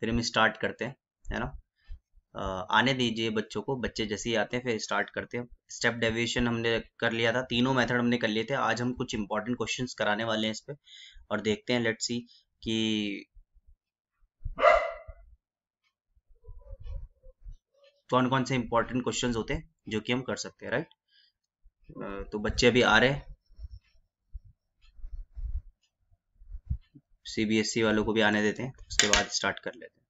फिर हम स्टार्ट करते हैं है ना आने दीजिए बच्चों को बच्चे जैसे ही आते हैं फिर स्टार्ट करते हैं स्टेप डेविएशन हमने कर लिया था तीनों मेथड हमने कर लिए थे आज हम कुछ इंपॉर्टेंट क्वेश्चन कराने वाले हैं इस पर और देखते हैं लेट्स सी कि कौन कौन से इंपॉर्टेंट क्वेश्चन होते हैं जो कि हम कर सकते हैं राइट तो बच्चे अभी आ रहे हैं सीबीएसई e वालों को भी आने देते हैं उसके बाद स्टार्ट कर लेते हैं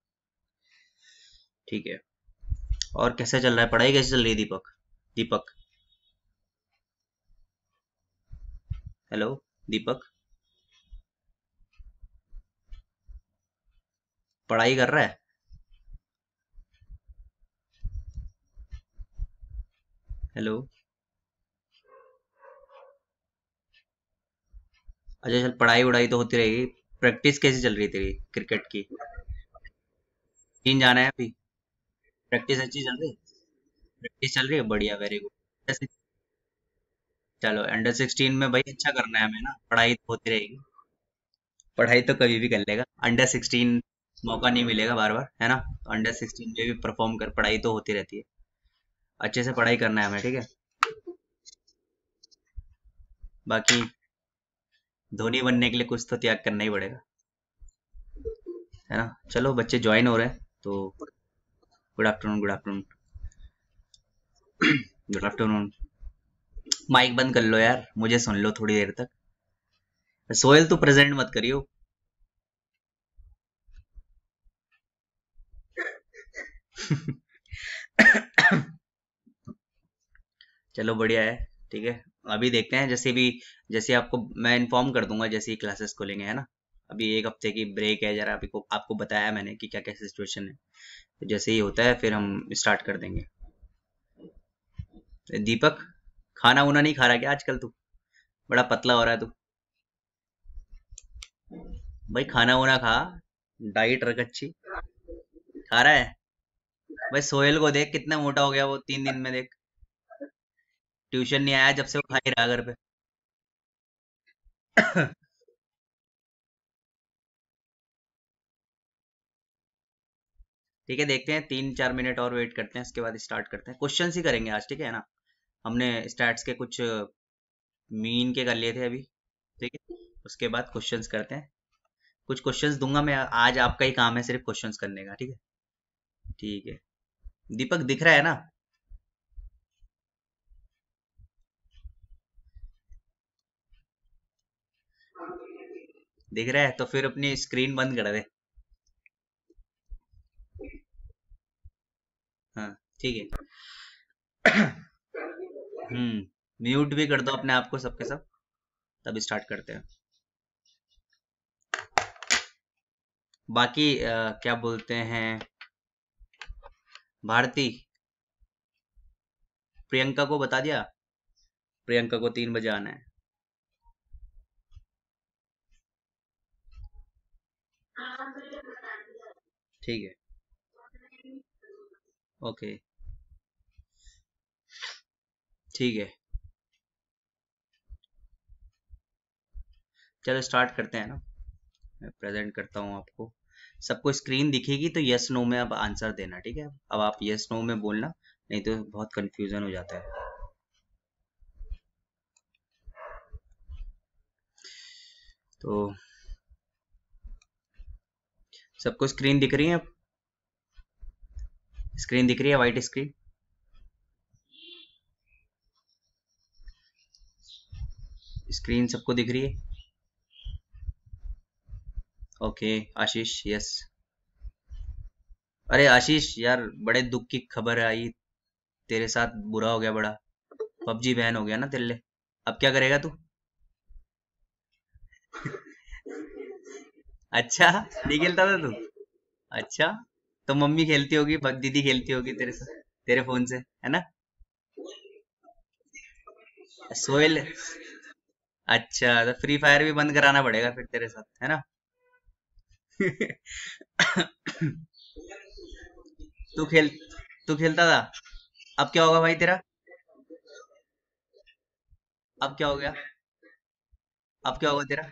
ठीक है और कैसे चल रहा है पढ़ाई कैसे चल रही है दीपक दीपक हेलो दीपक पढ़ाई कर रहा है हेलो अच्छा चल पढ़ाई उड़ाई तो होती रहेगी प्रैक्टिस कैसी चल रही तेरी क्रिकेट की चीन जाना है अभी प्रैक्टिस अच्छी चल रही है प्रैक्टिस चल रही है बढ़िया वेरी गुड चलो अंडर सिक्सटीन में भाई अच्छा करना है हमें ना पढ़ाई तो होती रहेगी पढ़ाई तो कभी भी कर लेगा अंडर सिक्सटीन मौका नहीं मिलेगा बार बार है ना तो अंडर सिक्सटीन में भी परफॉर्म कर पढ़ाई तो होती रहती है अच्छे से पढ़ाई करना है हमें ठीक है बाकी धोनी बनने के लिए कुछ तो त्याग करना ही पड़ेगा है ना चलो बच्चे ज्वाइन हो रहे हैं तो good afternoon good afternoon good afternoon mike बंद कर लो यार मुझे सुन लो थोड़ी देर तक सोयल तो प्रेजेंट मत करियो चलो बढ़िया है ठीक है अभी देखते हैं जैसे भी जैसे आपको मैं इन्फॉर्म कर दूंगा जैसे ही क्लासेस खोलेंगे है ना अभी एक हफ्ते की ब्रेक है जरा अभी को आपको बताया मैंने कि क्या क्या सिचुएशन है तो जैसे ही होता है फिर हम स्टार्ट कर देंगे दीपक खाना उना नहीं खा रहा क्या आजकल तू बड़ा पतला हो रहा है तू भाई खाना उना खा डाइट रख अच्छी खा रहा है भाई सोहेल को देख कितना मोटा हो गया वो तीन दिन में देख ट्यूशन नहीं आया जब से वो ही रहा घर पे ठीक है देखते हैं तीन चार मिनट और वेट करते हैं उसके बाद स्टार्ट करते हैं क्वेश्चन ही करेंगे आज ठीक है ना हमने स्टैट्स के कुछ मीन के कर लिए थे अभी ठीक है उसके बाद क्वेश्चंस करते हैं कुछ क्वेश्चंस दूंगा मैं आज आपका ही काम है सिर्फ क्वेश्चंस करने का ठीक है ठीक है दीपक दिख रहा है ना दिख रहा है तो फिर अपनी स्क्रीन बंद कर दे हाँ ठीक है हम्म म्यूट भी कर दो अपने आप को सबके सब तब स्टार्ट करते हैं बाकी आ, क्या बोलते हैं भारती प्रियंका को बता दिया प्रियंका को तीन बजे आना है ठीक है ओके ठीक है चलो स्टार्ट करते हैं ना मैं प्रेजेंट करता हूं आपको सबको स्क्रीन दिखेगी तो यस नो में अब आंसर देना ठीक है अब आप यस नो में बोलना नहीं तो बहुत कंफ्यूजन हो जाता है तो सबको स्क्रीन दिख रही है अब स्क्रीन दिख रही है वाइट स्क्रीन स्क्रीन सबको दिख रही है ओके आशीष यस अरे आशीष यार बड़े दुख की खबर आई तेरे साथ बुरा हो गया बड़ा पबजी बैन हो गया ना तेरे अब क्या करेगा तू अच्छा नहीं खेलता था तो तू अच्छा तो मम्मी खेलती होगी दीदी खेलती होगी तेरे से तेरे फोन से है ना सोहेल अच्छा तो फ्री फायर भी बंद कराना पड़ेगा फिर तेरे साथ है ना तू खेल तू खेलता था अब क्या होगा भाई तेरा अब क्या हो गया अब क्या होगा तेरा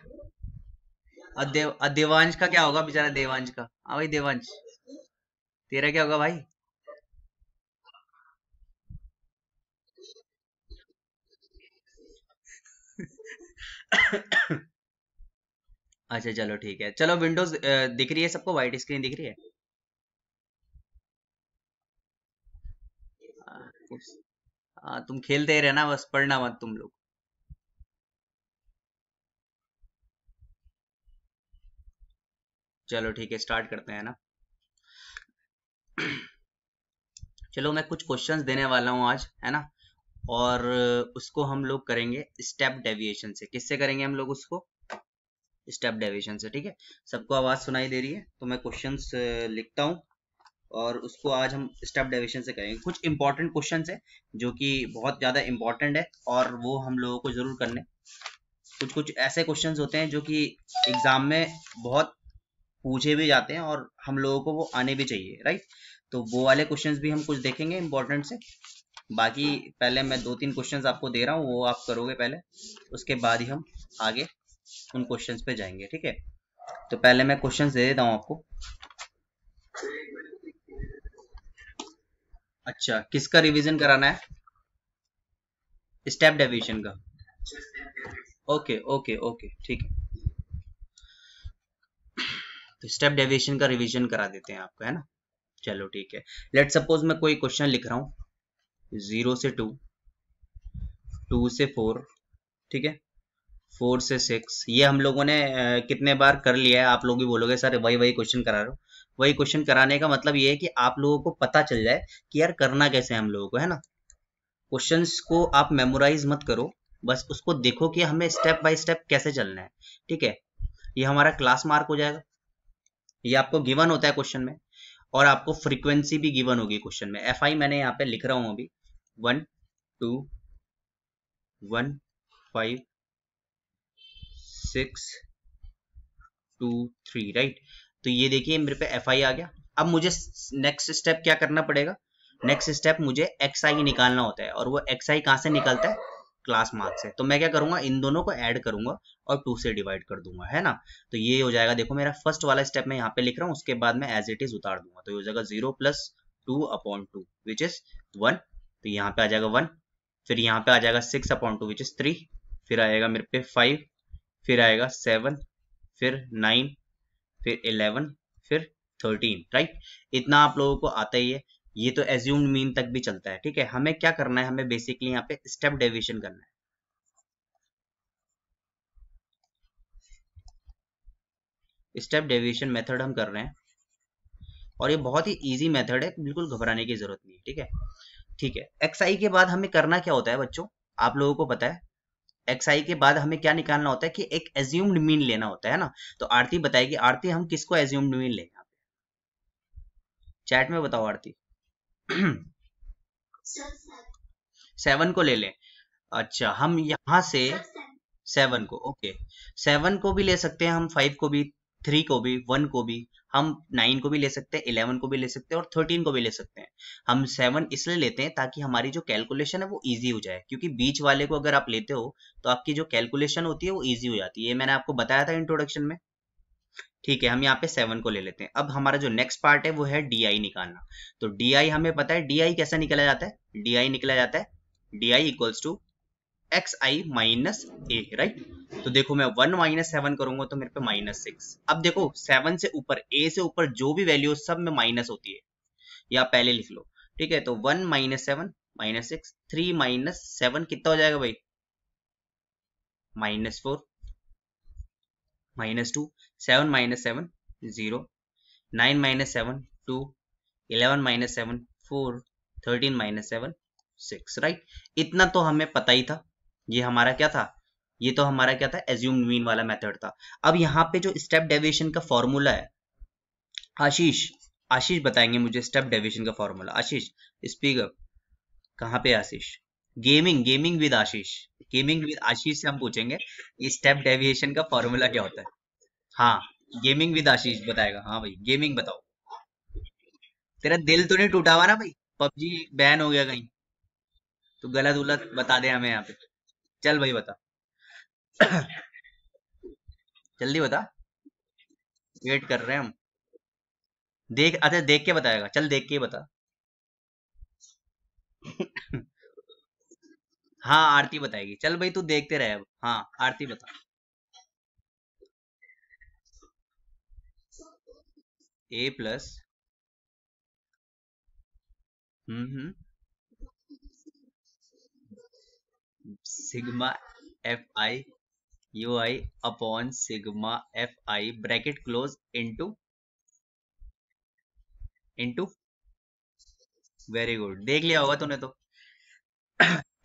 देवांश का क्या होगा बेचारा देवांश का हाँ भाई देवांश तेरा क्या होगा भाई अच्छा चलो ठीक है चलो विंडोज दिख रही है सबको व्हाइट स्क्रीन दिख रही है आ, तुम खेलते ही रहना बस पढ़ना मत तुम लोग चलो ठीक है स्टार्ट करते हैं ना चलो मैं कुछ क्वेश्चंस देने वाला हूं आज है ना और उसको हम लोग करेंगे स्टेप डेविएशन से किससे करेंगे हम लोग उसको स्टेप डेविएशन से ठीक है सबको आवाज सुनाई दे रही है तो मैं क्वेश्चंस लिखता हूँ और उसको आज हम स्टेप डेविएशन से करेंगे कुछ इंपॉर्टेंट क्वेश्चन है जो कि बहुत ज्यादा इंपॉर्टेंट है और वो हम लोगों को जरूर करने कुछ कुछ ऐसे क्वेश्चन होते हैं जो कि एग्जाम में बहुत पूछे भी जाते हैं और हम लोगों को वो आने भी चाहिए राइट तो वो वाले क्वेश्चंस भी हम कुछ देखेंगे इंपॉर्टेंट से बाकी पहले मैं दो तीन क्वेश्चंस आपको दे रहा हूँ वो आप करोगे पहले उसके बाद ही हम आगे उन क्वेश्चन पे जाएंगे ठीक है तो पहले मैं क्वेश्चन दे देता हूँ आपको अच्छा किसका रिवीजन कराना है स्टेप डेविएशन का ओके ओके ओके ठीक है तो स्टेप डेविएशन का रिवीजन करा देते हैं आपको है ना चलो ठीक है लेट सपोज मैं कोई क्वेश्चन लिख रहा हूँ जीरो से टू टू से फोर ठीक है फोर से सिक्स ये हम लोगों ने कितने बार कर लिया है आप लोग भी बोलोगे सर वही वही क्वेश्चन करा रहे हो वही क्वेश्चन कराने का मतलब ये है कि आप लोगों को पता चल जाए कि यार करना कैसे है हम लोगों को है ना क्वेश्चन को आप मेमोराइज मत करो बस उसको देखो कि हमें स्टेप बाय स्टेप कैसे चलना है ठीक है ये हमारा क्लास मार्क हो जाएगा ये आपको गिवन होता है क्वेश्चन में और आपको फ्रीक्वेंसी भी गिवन होगी क्वेश्चन में एफ आई मैंने यहाँ पे लिख रहा हूं अभी one two one five six two three right तो ये देखिए मेरे पे एफ आई आ गया अब मुझे नेक्स्ट स्टेप क्या करना पड़ेगा नेक्स्ट स्टेप मुझे एक्स आई निकालना होता है और वो एक्स आई से निकलता है क्लास मार्क्स है तो मैं क्या करूंगा इन दोनों को ऐड करूंगा और टू से डिवाइड कर दूंगा है ना तो ये हो जाएगा देखो मेरा फर्स्ट वाला स्टेप मैं यहाँ पे लिख रहा हूँ उसके बाद मैं एज इट इज उतार दूंगा तो ये हो जाएगा zero plus two upon two which is one तो यहाँ पे आ जाएगा वन फिर यहाँ पे आ जाएगा six upon two which is three फिर आएगा मेरे पे फाइव फिर आएगा सेवन फिर नाइन फिर इलेवन फिर थर्टीन राइट इतना आप लोगों को आता ही है ये तो एज्यूम्ड मीन तक भी चलता है ठीक है हमें क्या करना है हमें बेसिकली यहाँ पे स्टेप डेविएशन करना है स्टेप डेविएशन मेथड हम कर रहे हैं और ये बहुत ही इजी मेथड है बिल्कुल घबराने की जरूरत नहीं ठीक है ठीक है एक्स आई के बाद हमें करना क्या होता है बच्चों आप लोगों को पता है एक्स आई के बाद हमें क्या निकालना होता है कि एक एज्यूम्ड मीन लेना होता है ना तो आरती बताएगी आरती हम किसको एज्यूम्ड मीन लेंगे चैट में बताओ आरती सेवन को ले लें अच्छा हम यहाँ से सेवन को ओके सेवन को भी ले सकते हैं हम फाइव को भी थ्री को भी वन को भी हम नाइन को भी ले सकते हैं इलेवन को भी ले सकते हैं और थर्टीन को भी ले सकते हैं हम सेवन इसलिए लेते हैं ताकि हमारी जो कैलकुलेशन है वो इजी हो जाए क्योंकि बीच वाले को अगर आप लेते हो तो आपकी जो कैलकुलेशन होती है वो इजी हो जाती है ये मैंने आपको बताया था इंट्रोडक्शन में ठीक है हम यहाँ पे सेवन को ले लेते हैं अब हमारा जो नेक्स्ट पार्ट है वो है डी आई निकालना तो डी आई हमें पता है डी कैसा निकला जाता है डी आई निकला जाता है D I equals to X I minus A right तो देखो मैं वन माइनस सेवन करूंगा तो मेरे पे माइनस सिक्स अब देखो सेवन से ऊपर ए से ऊपर जो भी वैल्यू सब में माइनस होती है या पहले लिख लो ठीक है तो one minus seven minus six three minus seven कितना हो जाएगा भाई minus four minus two seven minus seven zero nine minus seven two eleven minus seven four thirteen minus seven six right इतना तो हमें पता ही था ये हमारा क्या था ये तो हमारा क्या था एज्यूम मीन वाला मेथड था अब यहाँ पे जो स्टेप डेविएशन का फॉर्मूला है आशीष आशीष बताएंगे मुझे स्टेप डेविएशन का फॉर्मूला आशीष स्पीक अप कहाँ पे Ashish gaming gaming with Ashish gaming with Ashish से हम पूछेंगे स्टेप डेविएशन का फॉर्मूला क्या होता है हाँ गेमिंग विद आशीष बताएगा हाँ भाई गेमिंग बताओ तेरा दिल तो नहीं टूटा हुआ ना भाई पबजी बैन हो गया कहीं तो गलत उलत बता दे हमें यहाँ पे चल भाई बता जल्दी बता वेट कर रहे हैं हम देख अच्छा देख के बताएगा चल देख के बता हाँ आरती बताएगी चल भाई तू देखते रहे अब हाँ आरती बता A plus hmm, hmm sigma F I U I upon sigma F I bracket close into into very good देख लिया होगा तूने तो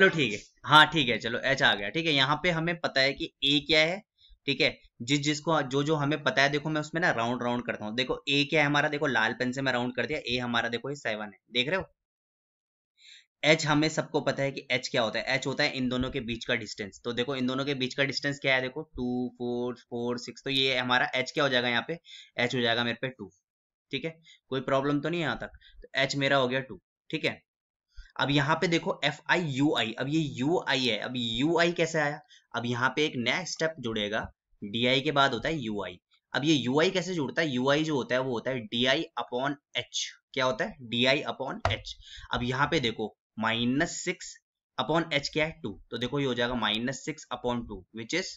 चलो ठीक है हाँ ठीक है चलो एच आ गया ठीक है यहाँ पे हमें पता है कि ए क्या है ठीक है जिस जिसको जो जो हमें पता है देखो मैं उसमें ना राउंड राउंड करता हूँ देखो ए क्या है हमारा देखो लाल पेन से मैं राउंड कर दिया ए हमारा देखो ये सेवन है देख रहे हो एच हमें सबको पता है कि एच क्या होता है एच होता है इन दोनों के बीच का डिस्टेंस तो देखो इन दोनों के बीच का डिस्टेंस क्या है देखो टू फोर फोर सिक्स तो ये हमारा एच क्या हो जाएगा यहाँ पे एच हो जाएगा मेरे पे टू ठीक है कोई प्रॉब्लम तो नहीं है यहाँ तक तो एच मेरा हो गया टू ठीक है अब यहाँ पे देखो एफ आई यू आई अब ये यू आई है अब यू आई कैसे आया अब यहाँ पे एक नया स्टेप जुड़ेगा डी आई के बाद होता है यू आई अब ये यू आई कैसे जुड़ता है यू आई जो होता है वो होता है डी आई अपॉन एच क्या होता है डी आई अपॉन एच अब यहाँ पे देखो माइनस सिक्स अपॉन एच क्या है टू तो देखो ये हो जाएगा minus six upon two which is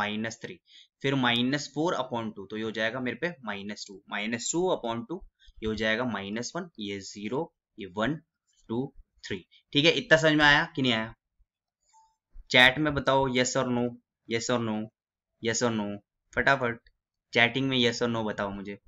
minus three फिर माइनस फोर अपॉन टू तो ये हो जाएगा मेरे पे minus two minus two upon two ये हो जाएगा माइनस वन ये जीरो ये वन टू थ्री ठीक है इतना समझ में आया कि नहीं आया चैट में बताओ यस और नो यस और नो यस और नो फटाफट चैटिंग में यस और नो बताओ मुझे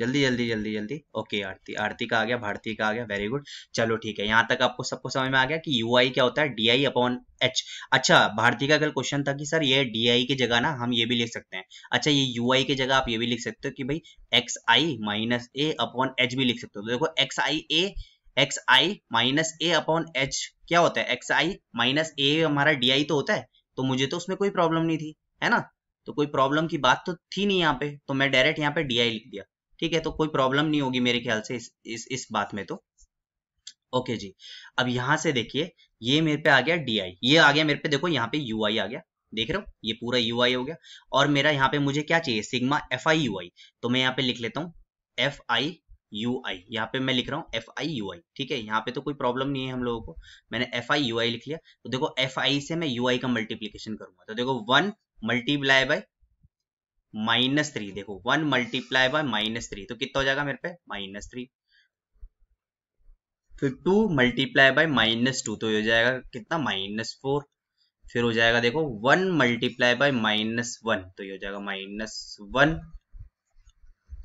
जल्दी जल्दी जल्दी जल्दी ओके आरती आरती का आ गया भारती का आ गया वेरी गुड चलो ठीक है यहाँ तक आपको सबको समझ में आ गया कि यू क्या होता है डी आई अपॉन एच अच्छा भारती का कल क्वेश्चन था कि सर ये डी आई की जगह ना हम ये भी लिख सकते हैं अच्छा ये यू आई की जगह आप ये भी लिख सकते हो कि भाई X I minus A upon H भी लिख सकते हो तो देखो X I A X I minus A upon H क्या होता है एक्स आई माइनस ए हमारा डी आई तो होता है तो मुझे तो उसमें कोई प्रॉब्लम नहीं थी है ना तो कोई प्रॉब्लम की बात तो थी नहीं यहाँ पे तो मैं डायरेक्ट यहाँ पे डी आई लिख दिया ठीक है तो कोई प्रॉब्लम नहीं होगी मेरे ख्याल से इस इस, इस बात में तो ओके जी अब यहाँ से देखिए ये मेरे पे आ गया डी आई ये आ गया मेरे पे देखो यहाँ पे यू आई आ गया देख रहे हो ये पूरा यू आई हो गया और मेरा यहाँ पे मुझे क्या चाहिए sigma F I U I तो मैं यहाँ पे लिख लेता हूँ एफ आई यू आई यहाँ पे मैं लिख रहा हूँ एफ आई यू आई ठीक है यहाँ पे तो कोई प्रॉब्लम नहीं है हम लोगों को मैंने एफ आई यू आई लिख लिया तो देखो एफ आई से मैं यू आई का मल्टीप्लीकेशन करूंगा तो देखो one multiply by minus three देखो one multiply by minus three तो कितना हो जाएगा मेरे पे माइनस थ्री फिर two multiply by minus two तो, तो हो जाएगा कितना माइनस फोर फिर हो जाएगा देखो one multiply by minus one तो ये हो जाएगा माइनस वन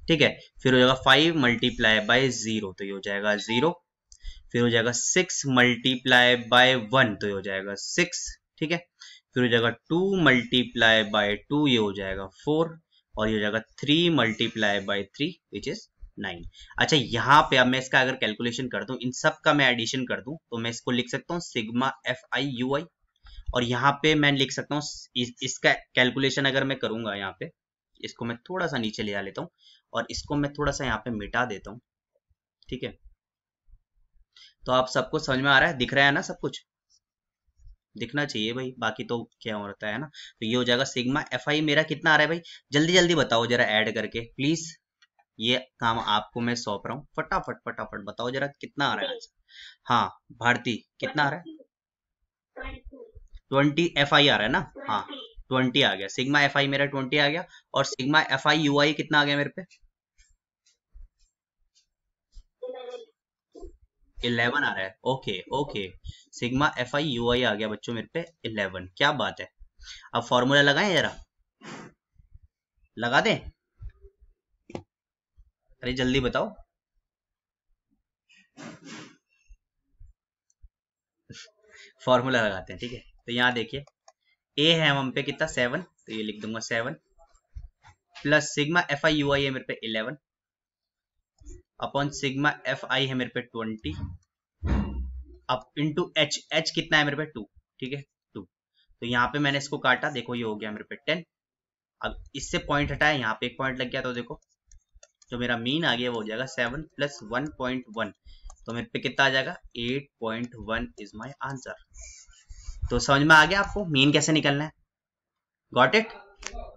ठीक है फिर हो जाएगा फाइव मल्टीप्लाई बाय जीरो तो ये हो जाएगा जीरो फिर हो जाएगा सिक्स मल्टीप्लाई बाय वन तो ये हो जाएगा सिक्स ठीक है फिर हो जाएगा टू मल्टीप्लाई बाय टू ये हो जाएगा फोर और ये हो जाएगा three multiply by three which is nine अच्छा यहाँ पे अब मैं इसका अगर कैलकुलेशन कर दू इन सब का मैं एडिशन कर दू तो मैं इसको लिख सकता हूँ sigma F I U I और यहाँ पे मैं लिख सकता हूँ इस, इसका कैलकुलेशन अगर मैं करूंगा यहाँ पे इसको मैं थोड़ा सा नीचे ले आ लेता हूँ और इसको मैं थोड़ा सा यहाँ पे मिटा देता हूँ ठीक है तो आप सबको समझ में आ रहा है दिख रहा है ना सब कुछ दिखना चाहिए भाई बाकी तो क्या होता है ना तो ये हो जाएगा सिग्मा एफ आई मेरा कितना आ रहा है भाई जल्दी जल्दी बताओ जरा ऐड करके प्लीज ये काम आपको मैं सौंप रहा हूँ फटाफट फटाफट बताओ जरा कितना आ रहा है हाँ भारती कितना आ रहा है ट्वेंटी एफ आई आ रहा है ना हाँ ट्वेंटी आ गया सिग्मा एफ आई मेरा ट्वेंटी आ गया और sigma F I U I कितना आ गया मेरे पे इलेवन आ रहा है okay okay sigma F I U I आ गया बच्चों मेरे पे इलेवन क्या बात है अब फॉर्मूला लगाए जरा लगा दें अरे जल्दी बताओ फॉर्मूला लगाते हैं ठीक है तो यहां देखिए ए है हम पे कितना सेवन तो ये लिख दूंगा seven plus sigma F I U I है मेरे पे eleven upon sigma F I है मेरे पे ट्वेंटी अब इंटू एच एच कितना है मेरे पे टू ठीक है टू तो यहाँ पे मैंने इसको काटा देखो ये हो गया मेरे पे टेन अब इससे पॉइंट हटाया यहाँ पे एक पॉइंट लग गया तो देखो जो मेरा मीन आ गया वो हो जाएगा seven plus one point one तो मेरे पे कितना आ जाएगा eight point one is my answer तो समझ में आ गया आपको मीन कैसे निकलना है गॉट इट